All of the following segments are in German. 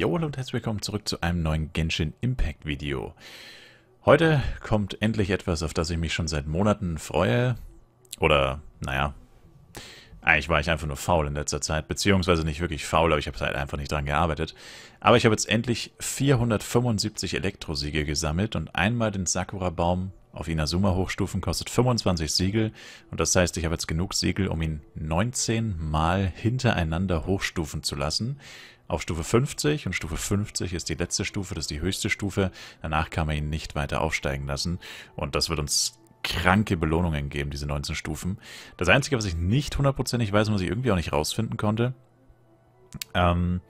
Jo und herzlich willkommen zurück zu einem neuen Genshin Impact Video. Heute kommt endlich etwas, auf das ich mich schon seit Monaten freue. Oder, naja, eigentlich war ich einfach nur faul in letzter Zeit, beziehungsweise nicht wirklich faul, aber ich habe halt einfach nicht dran gearbeitet. Aber ich habe jetzt endlich 475 Elektrosiegel gesammelt und einmal den Sakura-Baum auf Inazuma Hochstufen kostet 25 Siegel und das heißt, ich habe jetzt genug Siegel, um ihn 19 Mal hintereinander hochstufen zu lassen auf Stufe 50 und Stufe 50 ist die letzte Stufe, das ist die höchste Stufe. Danach kann man ihn nicht weiter aufsteigen lassen und das wird uns kranke Belohnungen geben, diese 19 Stufen. Das Einzige, was ich nicht hundertprozentig weiß und was ich irgendwie auch nicht rausfinden konnte, ähm,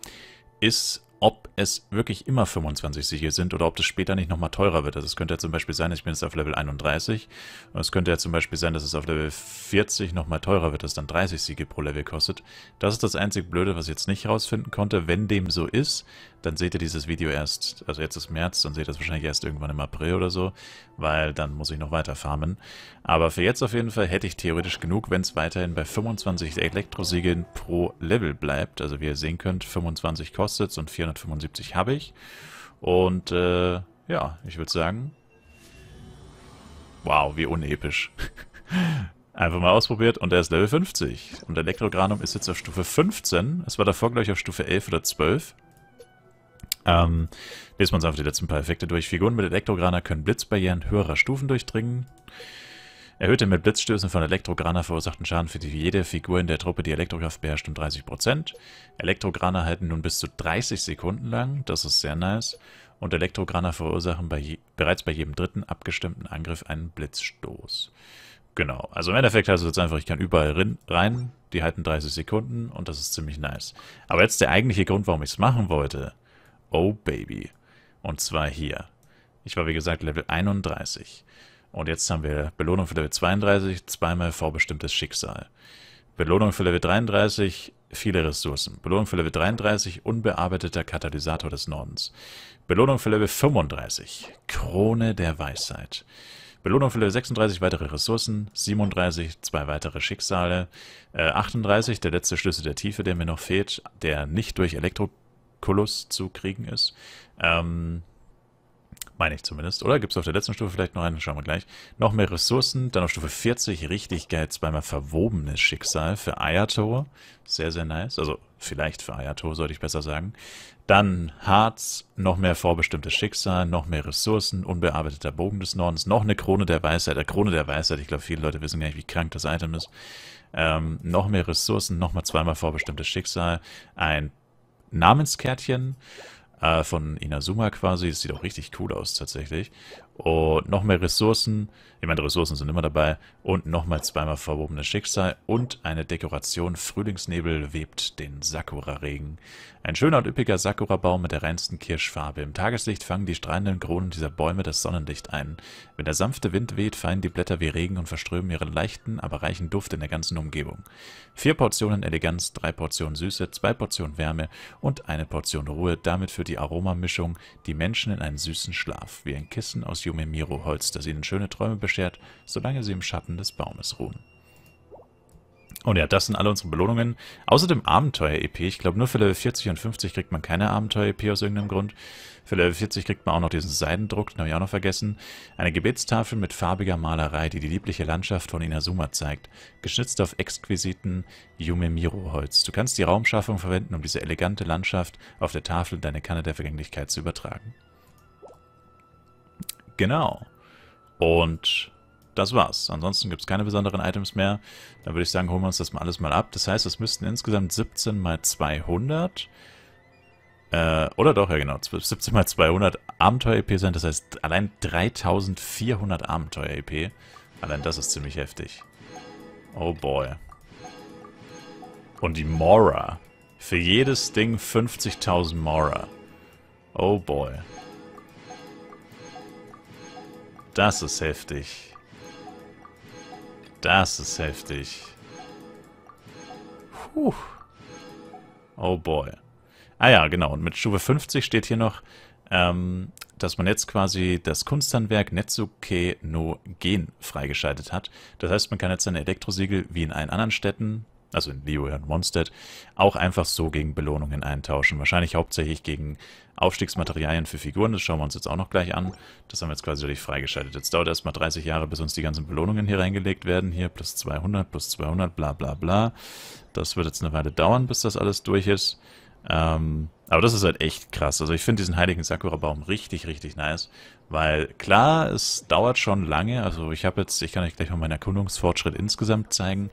ist, ob es wirklich immer 25 Siegel sind oder ob das später nicht nochmal teurer wird. Also es könnte ja zum Beispiel sein, ich bin jetzt auf Level 31 und es könnte ja zum Beispiel sein, dass es auf Level 40 nochmal teurer wird, dass dann 30 Siegel pro Level kostet. Das ist das einzig Blöde, was ich jetzt nicht rausfinden konnte. Wenn dem so ist, dann seht ihr dieses Video erst, also jetzt ist März, dann seht ihr das wahrscheinlich erst irgendwann im April oder so, weil dann muss ich noch weiter farmen. Aber für jetzt auf jeden Fall hätte ich theoretisch genug, wenn es weiterhin bei 25 Elektrosiegeln pro Level bleibt. Also wie ihr sehen könnt, 25 kostet es und 400 475 habe ich. Und äh, ja, ich würde sagen... Wow, wie unepisch. Einfach mal ausprobiert und er ist Level 50. Und Elektrogranum ist jetzt auf Stufe 15. Es war davor, glaube ich, auf Stufe 11 oder 12. Ähm, lesen wir uns einfach die letzten paar Effekte durch. Figuren mit Elektrograner können Blitzbarrieren höherer Stufen durchdringen erhöhte mit Blitzstößen von Elektrogranner verursachten Schaden für die, jede Figur in der Truppe, die Elektrokraft beherrscht, um 30%. Elektrogranner halten nun bis zu 30 Sekunden lang, das ist sehr nice. Und Elektrogranner verursachen bei je, bereits bei jedem dritten abgestimmten Angriff einen Blitzstoß. Genau, also im Endeffekt heißt es jetzt einfach, ich kann überall rein, die halten 30 Sekunden und das ist ziemlich nice. Aber jetzt der eigentliche Grund, warum ich es machen wollte. Oh Baby. Und zwar hier. Ich war wie gesagt Level 31. Und jetzt haben wir Belohnung für Level 32, zweimal vorbestimmtes Schicksal. Belohnung für Level 33, viele Ressourcen. Belohnung für Level 33, unbearbeiteter Katalysator des Nordens. Belohnung für Level 35, Krone der Weisheit. Belohnung für Level 36, weitere Ressourcen. 37, zwei weitere Schicksale. Äh, 38, der letzte Schlüssel der Tiefe, der mir noch fehlt, der nicht durch Elektrokulus zu kriegen ist. Ähm, meine ich zumindest. Oder gibt es auf der letzten Stufe vielleicht noch einen? Schauen wir gleich. Noch mehr Ressourcen. Dann auf Stufe 40 Richtigkeit. Zweimal verwobenes Schicksal für Ayato. Sehr, sehr nice. Also vielleicht für Ayato, sollte ich besser sagen. Dann Harz. Noch mehr vorbestimmtes Schicksal. Noch mehr Ressourcen. Unbearbeiteter Bogen des Nordens. Noch eine Krone der Weisheit. Der Krone der Weisheit. Ich glaube, viele Leute wissen gar nicht, wie krank das Item ist. Ähm, noch mehr Ressourcen. Nochmal zweimal vorbestimmtes Schicksal. Ein Namenskärtchen äh, von Inazuma quasi. Das sieht auch richtig cool aus tatsächlich. Und noch mehr Ressourcen. Ich meine, Ressourcen sind immer dabei. Und nochmal zweimal verwobenes Schicksal und eine Dekoration. Frühlingsnebel webt den Sakura-Regen. Ein schöner und üppiger Sakura-Baum mit der reinsten Kirschfarbe. Im Tageslicht fangen die strahlenden Kronen dieser Bäume das Sonnenlicht ein. Wenn der sanfte Wind weht, fallen die Blätter wie Regen und verströmen ihren leichten, aber reichen Duft in der ganzen Umgebung. Vier Portionen Eleganz, drei Portionen Süße, zwei Portionen Wärme und eine Portion Ruhe. Damit für die Aromamischung die Menschen in einen süßen Schlaf, wie ein Kissen aus Yumemiro-Holz, das ihnen schöne Träume beschert, solange sie im Schatten des Baumes ruhen und ja, das sind alle unsere Belohnungen. Außerdem Abenteuer-EP. Ich glaube, nur für Level 40 und 50 kriegt man keine Abenteuer-EP aus irgendeinem Grund. Für Level 40 kriegt man auch noch diesen Seidendruck, den habe ich auch noch vergessen. Eine Gebetstafel mit farbiger Malerei, die die liebliche Landschaft von Inazuma zeigt. Geschnitzt auf exquisiten Yumemiro-Holz. Du kannst die Raumschaffung verwenden, um diese elegante Landschaft auf der Tafel in deine Kanne der Vergänglichkeit zu übertragen. Genau. Und das war's. Ansonsten gibt es keine besonderen Items mehr. Dann würde ich sagen, holen wir uns das mal alles mal ab. Das heißt, es müssten insgesamt 17 mal 200... Äh, oder doch, ja genau, 17 mal 200 Abenteuer-EP sein. Das heißt, allein 3400 Abenteuer-EP. Allein das ist ziemlich heftig. Oh boy. Und die Mora. Für jedes Ding 50.000 Mora. Oh boy. Das ist heftig. Das ist heftig. Puh. Oh boy. Ah ja, genau. Und mit Stufe 50 steht hier noch, ähm, dass man jetzt quasi das Kunsthandwerk Netsuke no Gen freigeschaltet hat. Das heißt, man kann jetzt seine Elektrosiegel wie in allen anderen Städten also in Leo und Mondstadt, auch einfach so gegen Belohnungen eintauschen. Wahrscheinlich hauptsächlich gegen Aufstiegsmaterialien für Figuren, das schauen wir uns jetzt auch noch gleich an. Das haben wir jetzt quasi durch freigeschaltet. Jetzt dauert erstmal 30 Jahre, bis uns die ganzen Belohnungen hier reingelegt werden. Hier plus 200, plus 200, bla bla bla. Das wird jetzt eine Weile dauern, bis das alles durch ist. Ähm, aber das ist halt echt krass. Also ich finde diesen heiligen Sakura-Baum richtig, richtig nice. Weil klar, es dauert schon lange. Also ich habe jetzt, ich kann euch gleich mal meinen Erkundungsfortschritt insgesamt zeigen.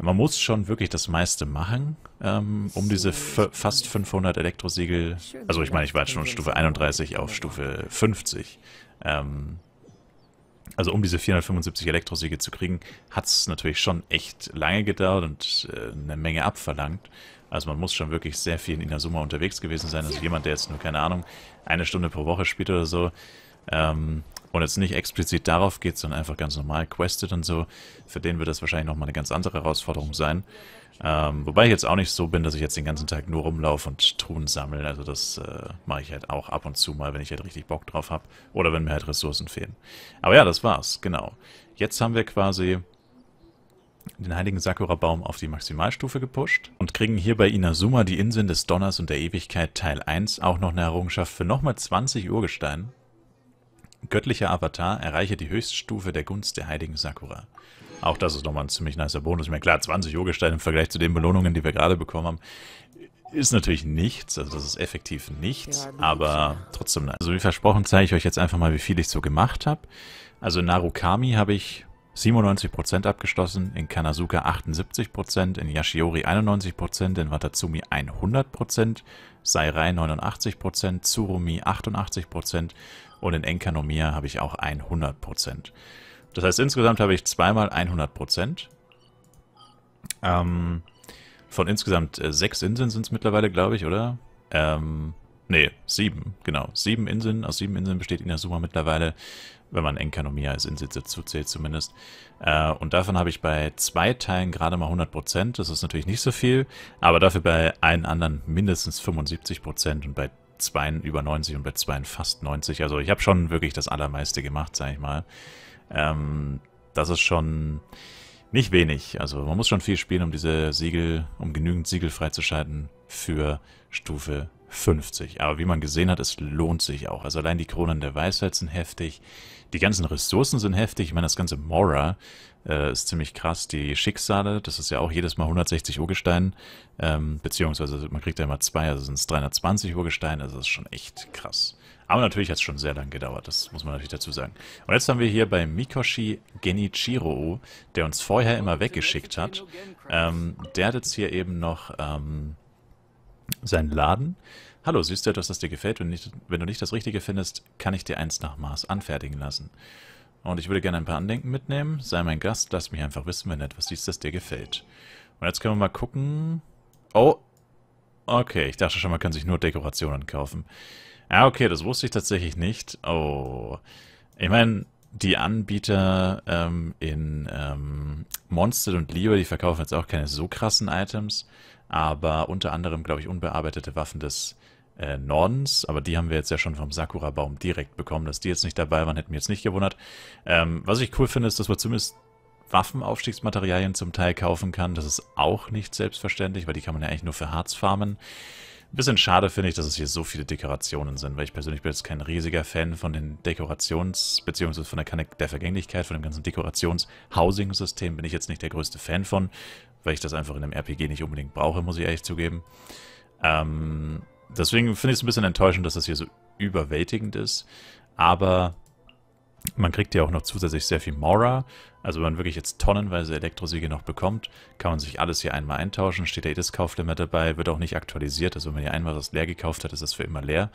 Man muss schon wirklich das meiste machen, ähm, um diese fast 500 Elektrosiegel, also ich meine, ich war jetzt schon Stufe 31 auf Stufe 50, ähm, also um diese 475 Elektrosiegel zu kriegen, hat es natürlich schon echt lange gedauert und äh, eine Menge abverlangt. Also man muss schon wirklich sehr viel in Inazuma unterwegs gewesen sein. Also jemand, der jetzt nur, keine Ahnung, eine Stunde pro Woche spielt oder so, ähm, und jetzt nicht explizit darauf geht, sondern einfach ganz normal questet und so, für den wird das wahrscheinlich nochmal eine ganz andere Herausforderung sein. Ähm, wobei ich jetzt auch nicht so bin, dass ich jetzt den ganzen Tag nur rumlaufe und Truhen sammle. Also das äh, mache ich halt auch ab und zu mal, wenn ich halt richtig Bock drauf habe oder wenn mir halt Ressourcen fehlen. Aber ja, das war's, genau. Jetzt haben wir quasi den heiligen Sakura-Baum auf die Maximalstufe gepusht und kriegen hier bei Inazuma die Inseln des Donners und der Ewigkeit Teil 1 auch noch eine Errungenschaft für nochmal 20 Urgestein. Göttlicher Avatar erreiche die Höchststufe der Gunst der heiligen Sakura. Auch das ist nochmal ein ziemlich nicer Bonus. Ich meine, klar, 20 Urgesteine im Vergleich zu den Belohnungen, die wir gerade bekommen haben, ist natürlich nichts. Also das ist effektiv nichts, aber trotzdem. nice. Also wie versprochen zeige ich euch jetzt einfach mal, wie viel ich so gemacht habe. Also in Narukami habe ich 97% abgeschlossen, in Kanazuka 78%, in Yashiori 91%, in Watatsumi 100%, Sairai 89%, Tsurumi 88%, und in Enkanomia habe ich auch 100%. Das heißt, insgesamt habe ich zweimal 100%. Ähm, von insgesamt äh, sechs Inseln sind es mittlerweile, glaube ich, oder? Ähm, nee, sieben, genau. Sieben Inseln, aus sieben Inseln besteht Inazuma mittlerweile, wenn man Enkanomia als Insel dazu zählt zumindest. Äh, und davon habe ich bei zwei Teilen gerade mal 100%, das ist natürlich nicht so viel, aber dafür bei allen anderen mindestens 75% und bei 2 über 90 und bei 2 fast 90. Also ich habe schon wirklich das Allermeiste gemacht, sage ich mal. Ähm, das ist schon... Nicht wenig. Also man muss schon viel spielen, um diese Siegel, um genügend Siegel freizuschalten für Stufe 50. Aber wie man gesehen hat, es lohnt sich auch. Also allein die Kronen der Weisheit sind heftig. Die ganzen Ressourcen sind heftig. Ich meine, das ganze Mora äh, ist ziemlich krass. Die Schicksale, das ist ja auch jedes Mal 160 Urgestein. Ähm, beziehungsweise man kriegt ja immer zwei, also sind es 320 Urgesteine. Also das ist schon echt krass. Aber natürlich hat es schon sehr lange gedauert, das muss man natürlich dazu sagen. Und jetzt haben wir hier bei Mikoshi Genichiro, der uns vorher immer weggeschickt hat. Ähm, der hat jetzt hier eben noch ähm, seinen Laden. Hallo, siehst du etwas, das dir gefällt? Wenn, nicht, wenn du nicht das Richtige findest, kann ich dir eins nach Maß anfertigen lassen. Und ich würde gerne ein paar Andenken mitnehmen. Sei mein Gast, lass mich einfach wissen, wenn du etwas siehst, das dir gefällt. Und jetzt können wir mal gucken... Oh, okay, ich dachte schon, man kann sich nur Dekorationen kaufen. Ja, ah, okay, das wusste ich tatsächlich nicht. Oh. Ich meine, die Anbieter ähm, in ähm, Monster und Leo, die verkaufen jetzt auch keine so krassen Items, aber unter anderem, glaube ich, unbearbeitete Waffen des äh, Nordens, aber die haben wir jetzt ja schon vom Sakura-Baum direkt bekommen, dass die jetzt nicht dabei waren, hätten mich jetzt nicht gewundert. Ähm, was ich cool finde, ist, dass man zumindest Waffenaufstiegsmaterialien zum Teil kaufen kann. Das ist auch nicht selbstverständlich, weil die kann man ja eigentlich nur für Harz farmen. Ein bisschen schade finde ich, dass es hier so viele Dekorationen sind, weil ich persönlich bin jetzt kein riesiger Fan von den Dekorations- bzw. von der, der Vergänglichkeit, von dem ganzen Dekorations-Housing-System bin ich jetzt nicht der größte Fan von, weil ich das einfach in einem RPG nicht unbedingt brauche, muss ich ehrlich zugeben. Ähm, deswegen finde ich es ein bisschen enttäuschend, dass das hier so überwältigend ist, aber man kriegt ja auch noch zusätzlich sehr viel Mora. Also wenn man wirklich jetzt tonnenweise Elektrosiege noch bekommt, kann man sich alles hier einmal eintauschen. Steht ja jedes das Kauflimit dabei, wird auch nicht aktualisiert. Also wenn man hier einmal was leer gekauft hat, ist das für immer leer.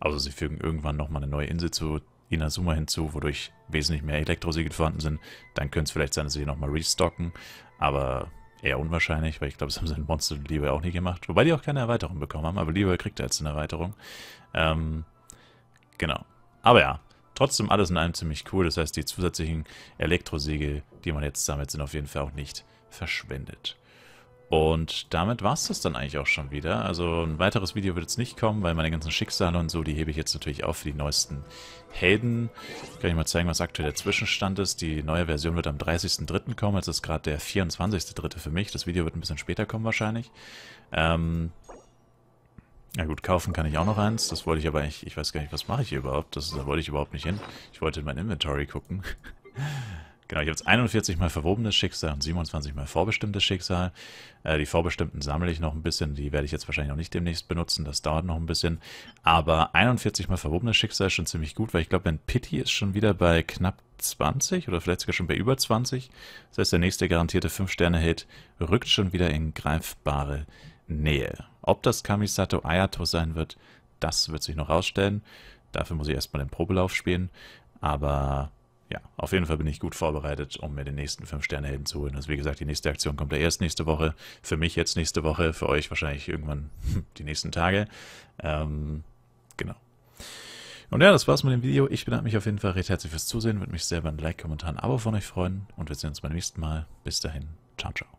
Also sie fügen irgendwann nochmal eine neue Insel zu Inazuma hinzu, wodurch wesentlich mehr Elektrosiege vorhanden sind. Dann könnte es vielleicht sein, dass sie hier nochmal restocken. Aber eher unwahrscheinlich, weil ich glaube, das haben sie in Monster Liebe auch nie gemacht. Wobei die auch keine Erweiterung bekommen haben, aber Lieber kriegt er jetzt eine Erweiterung. Ähm, genau. Aber ja, trotzdem alles in allem ziemlich cool. Das heißt, die zusätzlichen Elektrosegel, die man jetzt sammelt, sind auf jeden Fall auch nicht verschwendet. Und damit war es das dann eigentlich auch schon wieder. Also ein weiteres Video wird jetzt nicht kommen, weil meine ganzen Schicksale und so, die hebe ich jetzt natürlich auf für die neuesten Helden. Ich Kann euch mal zeigen, was aktuell der Zwischenstand ist. Die neue Version wird am 30.03. kommen. Jetzt ist gerade der 24.03. für mich. Das Video wird ein bisschen später kommen wahrscheinlich. Ähm, ja gut, kaufen kann ich auch noch eins. Das wollte ich aber eigentlich, ich weiß gar nicht, was mache ich hier überhaupt. Das, da wollte ich überhaupt nicht hin. Ich wollte in mein Inventory gucken. Genau, ich habe jetzt 41 mal verwobenes Schicksal und 27 mal vorbestimmtes Schicksal. Äh, die vorbestimmten sammle ich noch ein bisschen, die werde ich jetzt wahrscheinlich noch nicht demnächst benutzen, das dauert noch ein bisschen. Aber 41 mal verwobenes Schicksal ist schon ziemlich gut, weil ich glaube, mein Pity ist schon wieder bei knapp 20 oder vielleicht sogar schon bei über 20. Das heißt, der nächste garantierte 5-Sterne-Hit rückt schon wieder in greifbare Nähe. Ob das Kamisato Ayato sein wird, das wird sich noch rausstellen. Dafür muss ich erstmal den Probelauf spielen. Aber ja, auf jeden Fall bin ich gut vorbereitet, um mir den nächsten 5-Sterne-Helden zu holen. Also wie gesagt, die nächste Aktion kommt ja erst nächste Woche. Für mich jetzt nächste Woche, für euch wahrscheinlich irgendwann die nächsten Tage. Ähm, genau. Und ja, das war's mit dem Video. Ich bedanke mich auf jeden Fall recht herzlich fürs Zusehen. Würde mich selber ein Like, Kommentar, ein Abo von euch freuen. Und wir sehen uns beim nächsten Mal. Bis dahin. Ciao, ciao.